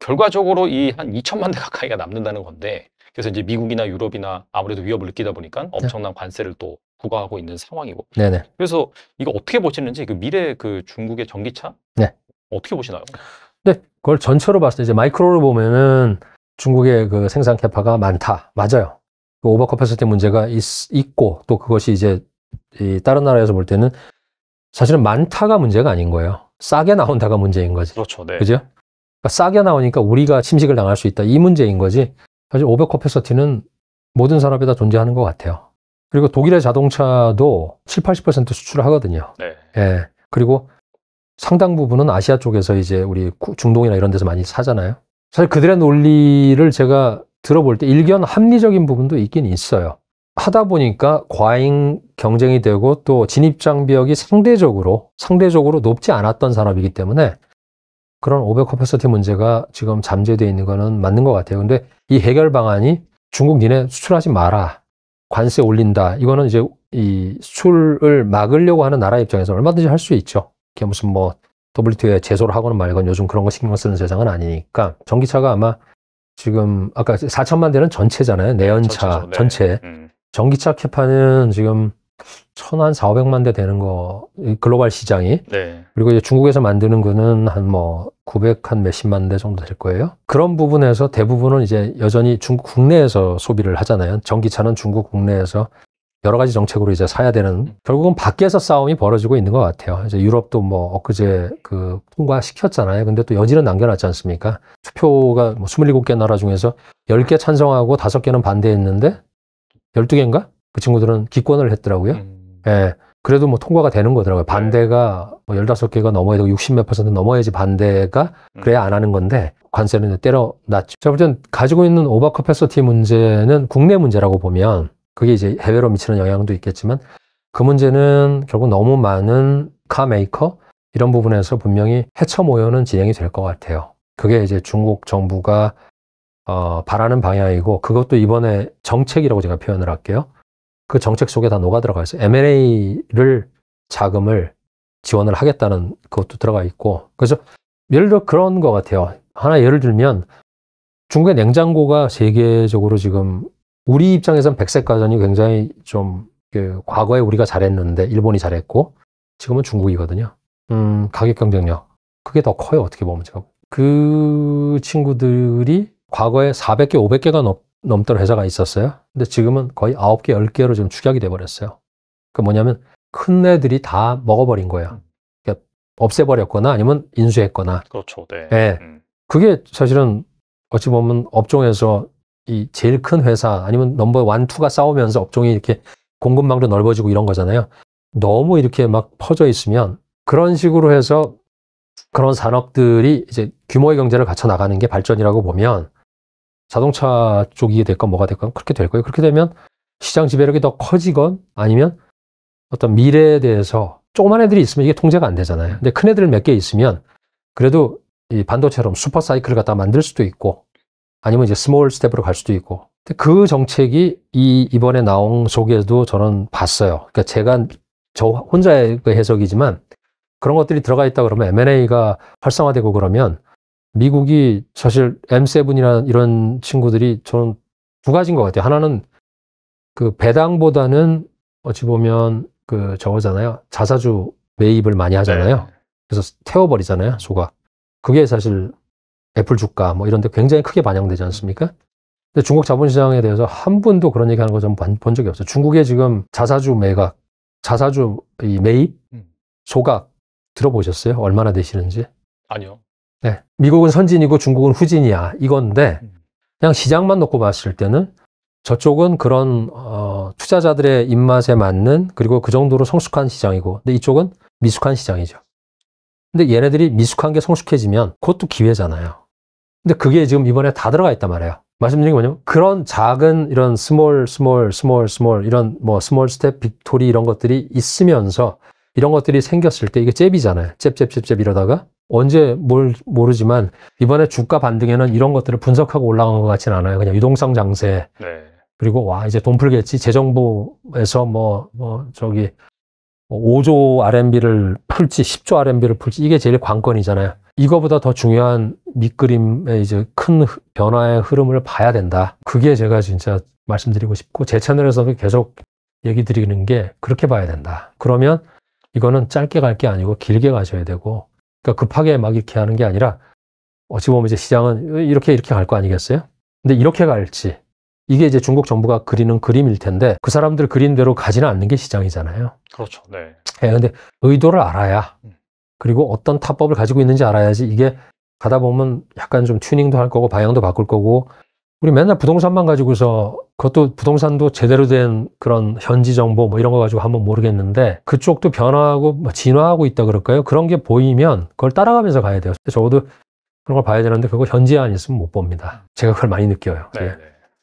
결과적으로 이 한 2천만 대 가까이가 남는다는 건데 그래서 이제 미국이나 유럽이나 아무래도 위협을 느끼다 보니까 네. 엄청난 관세를 또 부과하고 있는 상황이고. 네네. 그래서 이거 어떻게 보시는지 그 미래 그 중국의 전기차 네. 어떻게 보시나요? 네, 그걸 전체로 봤을 때 이제 마이크로를 보면은 중국의 그 생산 캐파가 많다. 맞아요. 그 오버커패시티 문제가 있, 있고 또 그것이 이제 이 다른 나라에서 볼 때는 사실은 많다가 문제가 아닌 거예요. 싸게 나온다가 문제인 거지. 그렇죠. 네. 그죠? 그러니까 싸게 나오니까 우리가 침식을 당할 수 있다. 이 문제인 거지. 사실 500 커패서티는 모든 산업에 다 존재하는 것 같아요. 그리고 독일의 자동차도 7, 80% 수출을 하거든요. 네. 예. 그리고 상당 부분은 아시아 쪽에서 이제 우리 중동이나 이런 데서 많이 사잖아요. 사실 그들의 논리를 제가 들어볼 때 일견 합리적인 부분도 있긴 있어요. 하다 보니까 과잉 경쟁이 되고 또 진입 장벽이 상대적으로 상대적으로 높지 않았던 산업이기 때문에 그런 오백 커퍼시티 문제가 지금 잠재되어 있는 거는 맞는 것 같아요. 근데 이 해결 방안이 중국 니네 수출하지 마라. 관세 올린다. 이거는 이제 이 수출을 막으려고 하는 나라 입장에서 얼마든지 할 수 있죠. 이게 무슨 뭐 WTO에 제소를 하거나 말건 요즘 그런 거 신경 쓰는 세상은 아니니까 전기차가 아마 지금 아까 4천만 대는 전체잖아요. 네, 내연차 전체 네. 전체. 음. 전기차 캐파는 지금 천한 사오백만 대 되는 거 글로벌 시장이 네. 그리고 이제 중국에서 만드는 거는 한 뭐 구백 한 몇십만 대 정도 될 거예요. 그런 부분에서 대부분은 이제 여전히 중국 국내에서 소비를 하잖아요. 전기차는 중국 국내에서 여러 가지 정책으로 이제 사야 되는 결국은 밖에서 싸움이 벌어지고 있는 것 같아요. 이제 유럽도 뭐 엊그제 그 통과시켰잖아요. 근데 또 여지는 남겨놨지 않습니까? 투표가 뭐 27개 나라 중에서 10개 찬성하고 5개는 반대했는데 12개인가? 그 친구들은 기권을 했더라고요. 음. 예. 그래도 뭐 통과가 되는 거더라고요. 반대가 뭐 15개가 넘어야 되고 60 몇 퍼센트 넘어야지 반대가 음. 그래야 안 하는 건데 관세는 때려 놨죠. 제가 볼 가지고 있는 오버 커패서티 문제는 국내 문제라고 보면 그게 이제 해외로 미치는 영향도 있겠지만 그 문제는 결국 너무 많은 카 메이커 이런 부분에서 분명히 해쳐 모여는 진행이 될 것 같아요. 그게 이제 중국 정부가 어, 바라는 방향이고 그것도 이번에 정책이라고 제가 표현을 할게요. 그 정책 속에 다 녹아 들어가 있어요. M&A를 자금을 지원을 하겠다는 그것도 들어가 있고 그래서 예를 들어 그런 것 같아요. 하나 예를 들면 중국의 냉장고가 세계적으로 지금 우리 입장에선 백색 가전이 굉장히 좀 그 과거에 우리가 잘했는데 일본이 잘했고 지금은 중국이거든요. 음, 가격 경쟁력 그게 더 커요 어떻게 보면 지금 그 친구들이 과거에 400개 500개가 넘 넘던 회사가 있었어요. 근데 지금은 거의 9개, 10개로 지금 축약이 돼버렸어요. 그 뭐냐면 큰 애들이 다 먹어버린 거예요. 음. 그러니까 없애버렸거나 아니면 인수했거나. 그렇죠. 네. 네. 음. 그게 사실은 어찌 보면 업종에서 이 제일 큰 회사 아니면 넘버 원, 투가 싸우면서 업종이 이렇게 공급망도 넓어지고 이런 거잖아요. 너무 이렇게 막 퍼져 있으면 그런 식으로 해서 그런 산업들이 이제 규모의 경제를 갖춰 나가는 게 발전이라고 보면 자동차 쪽이 될건 뭐가 될건 그렇게 될 거예요. 그렇게 되면 시장 지배력이 더 커지건 아니면 어떤 미래에 대해서 조그만 애들이 있으면 이게 통제가 안 되잖아요. 근데 큰 애들 몇 개 있으면 그래도 이 반도처럼 슈퍼 사이클을 갖다 만들 수도 있고 아니면 이제 스몰 스텝으로 갈 수도 있고 그 정책이 이 이번에 나온 속에도 저는 봤어요. 그러니까 제가 저 혼자의 그 해석이지만 그런 것들이 들어가 있다 그러면 M&A가 활성화되고 그러면 미국이 사실 M7이나 이런 친구들이 저는 두 가지인 것 같아요. 하나는 그 배당보다는 어찌 보면 그 저거잖아요. 자사주 매입을 많이 하잖아요. 네. 그래서 태워버리잖아요. 소가. 그게 사실 애플 주가 뭐 이런 데 굉장히 크게 반영되지 않습니까? 근데 중국 자본시장에 대해서 한 번도 그런 얘기 하는 거좀본 적이 없어요. 중국의 지금 자사주 매각, 자사주 매입, 음. 소각 들어보셨어요? 얼마나 되시는지? 아니요. 네. 미국은 선진이고 중국은 후진이야 이건데 음. 그냥 시장만 놓고 봤을 때는 저쪽은 그런 어, 투자자들의 입맛에 맞는 그리고 그 정도로 성숙한 시장이고 근데 이쪽은 미숙한 시장이죠. 근데 얘네들이 미숙한 게 성숙해지면 그것도 기회잖아요. 근데 그게 지금 이번에 다 들어가 있단 말이에요. 말씀드린 게 뭐냐면 그런 작은 이런 스몰 스몰 스몰 스몰 이런 뭐 스몰 스텝 빅토리 이런 것들이 있으면서 이런 것들이 생겼을 때 이게 잽이잖아요. 잽 잽 잽잽 이러다가 언제 뭘 모르지만 이번에 주가 반등에는 이런 것들을 분석하고 올라간 것 같지는 않아요. 그냥 유동성 장세. 네. 그리고 와 이제 돈 풀겠지 재정부에서 뭐뭐 뭐 저기 5조 뭐 RMB를 풀지 10조 RMB를 풀지 이게 제일 관건이잖아요. 이거보다 더 중요한 밑그림의 이제 큰 변화의 흐름을 봐야 된다. 그게 제가 진짜 말씀드리고 싶고 제 채널에서도 계속 얘기 드리는 게 그렇게 봐야 된다. 그러면 이거는 짧게 갈 게 아니고 길게 가셔야 되고 그러니까 급하게 막 이렇게 하는 게 아니라 어찌 보면 이제 시장은 이렇게 이렇게 갈 거 아니겠어요? 근데 이렇게 갈지 이게 이제 중국 정부가 그리는 그림일 텐데 그 사람들 그린대로 가지는 않는 게 시장이잖아요. 그렇죠. 네. 예, 근데 의도를 알아야 음. 그리고 어떤 타법을 가지고 있는지 알아야지 이게 가다 보면 약간 좀 튜닝도 할 거고 방향도 바꿀 거고 우리 맨날 부동산만 가지고서 그것도 부동산도 제대로 된 그런 현지 정보 뭐 이런 거 가지고 한번 모르겠는데 그쪽도 변화하고 뭐 진화하고 있다 그럴까요? 그런 게 보이면 그걸 따라가면서 가야 돼요. 적어도 그런 걸 봐야 되는데 그거 현지에 안 있으면 못 봅니다. 제가 그걸 많이 느껴요. 네, 예. 네.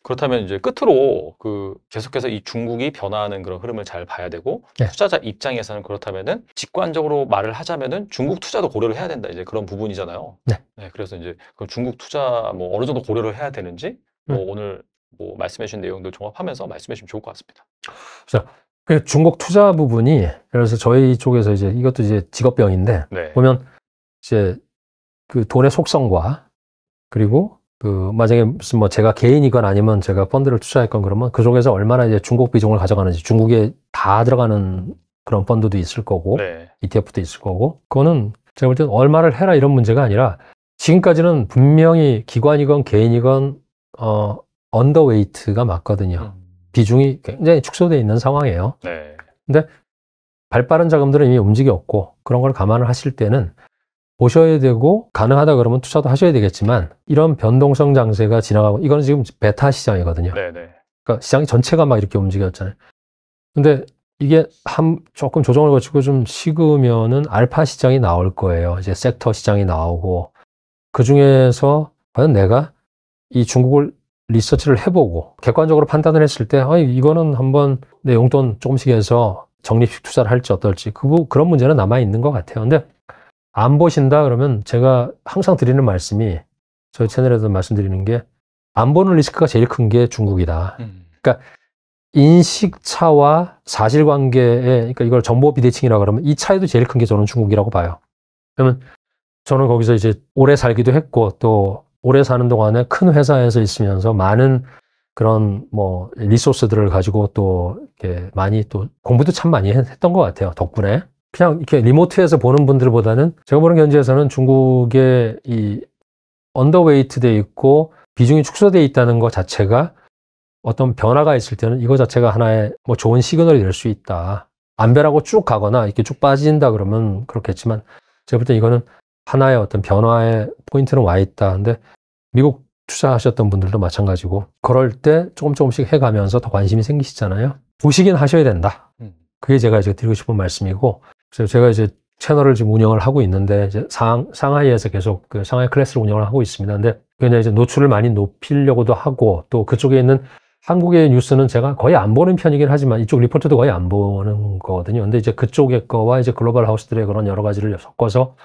그렇다면 이제 끝으로 그 계속해서 이 중국이 변화하는 그런 흐름을 잘 봐야 되고 네. 투자자 입장에서는 그렇다면은 직관적으로 말을 하자면은 중국 투자도 고려를 해야 된다 이제 그런 부분이잖아요. 네. 네 그래서 이제 그 중국 투자 뭐 어느 정도 고려를 해야 되는지 뭐 음. 오늘 뭐 말씀해주신 내용들 종합하면서 말씀해주시면 좋을 것 같습니다. 자, 그 중국 투자 부분이 그래서 저희 쪽에서 이제 이것도 이제 직업병인데 네. 보면 이제 그 돈의 속성과 그리고 그 만약에 무슨 뭐 제가 개인이건 아니면 제가 펀드를 투자했건 그러면 그 중에서 얼마나 이제 중국 비중을 가져가는지 중국에 다 들어가는 그런 펀드도 있을 거고 네. ETF도 있을 거고 그거는 제가 볼 때는 얼마를 해라 이런 문제가 아니라 지금까지는 분명히 기관이건 개인이건 어, 언더웨이트가 맞거든요. 음. 비중이 굉장히 축소돼 있는 상황이에요. 네. 근데 발 빠른 자금들은 이미 움직였고 그런 걸 감안을 하실 때는 보셔야 되고 가능하다 그러면 투자도 하셔야 되겠지만 이런 변동성 장세가 지나가고 이거는 지금 베타 시장이거든요. 네네. 네. 그러니까 시장 이 전체가 막 이렇게 움직였잖아요. 근데 이게 한 조금 조정을 거치고 좀 식으면은 알파 시장이 나올 거예요. 이제 섹터 시장이 나오고 그 중에서 과연 내가 이 중국을 리서치를 해보고 객관적으로 판단을 했을 때 아, 이거는 한번 내 용돈 조금씩 해서 적립식 투자를 할지 어떨지 그, 그런 문제는 남아 있는 것 같아요. 근데 안 보신다 그러면 제가 항상 드리는 말씀이 저희 채널에도 말씀드리는 게 안 보는 리스크가 제일 큰 게 중국이다. 음. 그러니까 인식차와 사실관계에 그러니까 이걸 정보 비대칭이라고 그러면 이 차이도 제일 큰 게 저는 중국이라고 봐요. 그러면 저는 거기서 이제 오래 살기도 했고 또 오래 사는 동안에 큰 회사에서 있으면서 많은 그런 뭐 리소스들을 가지고 또 이렇게 많이 또 공부도 참 많이 했던 것 같아요. 덕분에. 그냥 이렇게 리모트에서 보는 분들보다는 제가 보는 견지에서는 중국의 이 언더웨이트 돼 있고 비중이 축소돼 있다는 것 자체가 어떤 변화가 있을 때는 이거 자체가 하나의 뭐 좋은 시그널이 될 수 있다. 안 변하고 쭉 가거나 이렇게 쭉 빠진다 그러면 그렇겠지만 제가 볼 때 이거는 하나의 어떤 변화의 포인트는 와 있다. 근데 미국 투자하셨던 분들도 마찬가지고 그럴 때 조금 조금씩 해가면서 더 관심이 생기시잖아요. 보시긴 하셔야 된다. 음. 그게 제가 이제 드리고 싶은 말씀이고 그래서 제가 이제 채널을 지금 운영을 하고 있는데 이제 상, 상하이에서 계속 그 상하이 클래스를 운영을 하고 있습니다. 근데 그냥 이제 노출을 많이 높이려고도 하고 또 그쪽에 있는 한국의 뉴스는 제가 거의 안 보는 편이긴 하지만 이쪽 리포트도 거의 안 보는 거거든요. 근데 이제 그쪽의 거와 이제 글로벌 하우스들의 그런 여러 가지를 섞어서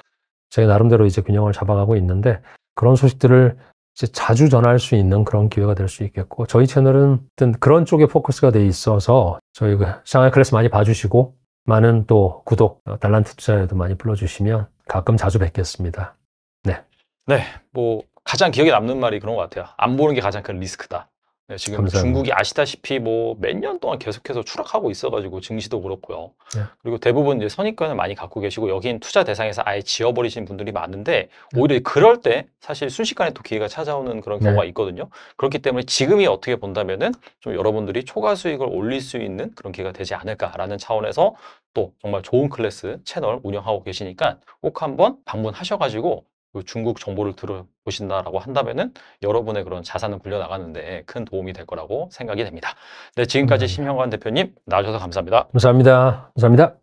저희 나름대로 이제 균형을 잡아가고 있는데 그런 소식들을 이제 자주 전할 수 있는 그런 기회가 될 수 있겠고 저희 채널은 그런 쪽에 포커스가 돼 있어서 저희 그 상하이 클래스 많이 봐주시고 많은 또 구독, 어, 달란트 투자에도 많이 불러주시면 가끔 자주 뵙겠습니다. 네. 네, 뭐 가장 기억에 남는 말이 그런 것 같아요. 안 보는 게 가장 큰 리스크다. 네, 지금 감사합니다. 중국이 아시다시피 뭐 몇 년 동안 계속해서 추락하고 있어가지고 증시도 그렇고요. 네. 그리고 대부분 이제 선입견을 많이 갖고 계시고 여긴 투자 대상에서 아예 지워버리신 분들이 많은데 네. 오히려 그럴 때 사실 순식간에 또 기회가 찾아오는 그런 네. 경우가 있거든요. 그렇기 때문에 지금이 어떻게 본다면은 좀 여러분들이 초과 수익을 올릴 수 있는 그런 기회가 되지 않을까라는 차원에서 또 정말 좋은 클래스 채널 운영하고 계시니까 꼭 한번 방문하셔가지고 그 중국 정보를 들어보신다라고 한다면은 여러분의 그런 자산은 굴려나가는데 큰 도움이 될 거라고 생각이 됩니다. 네, 지금까지 음. 심형관 대표님 나와주셔서 감사합니다. 감사합니다. 감사합니다.